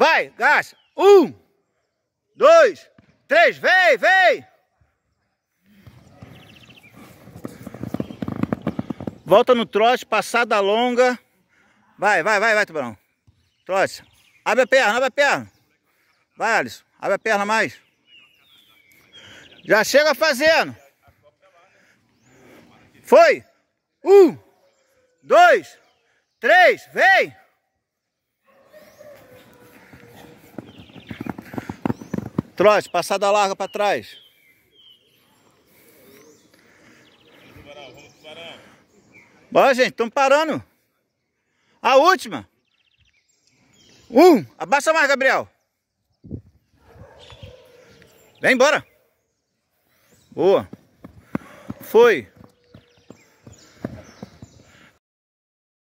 Vai, gasta. Um, dois, três, vem, vem. Volta no trote, passada longa. Vai, vai, vai, vai, tubarão. Trote. Abre a perna, abre a perna. Vai, Alisson. Abre a perna mais. Já chega fazendo. Foi. Um, dois, três, vem. Trote, passada larga para trás. Bora, gente, estamos parando. A última. Um, abaixa mais, Gabriel. Vem embora. Boa. Foi.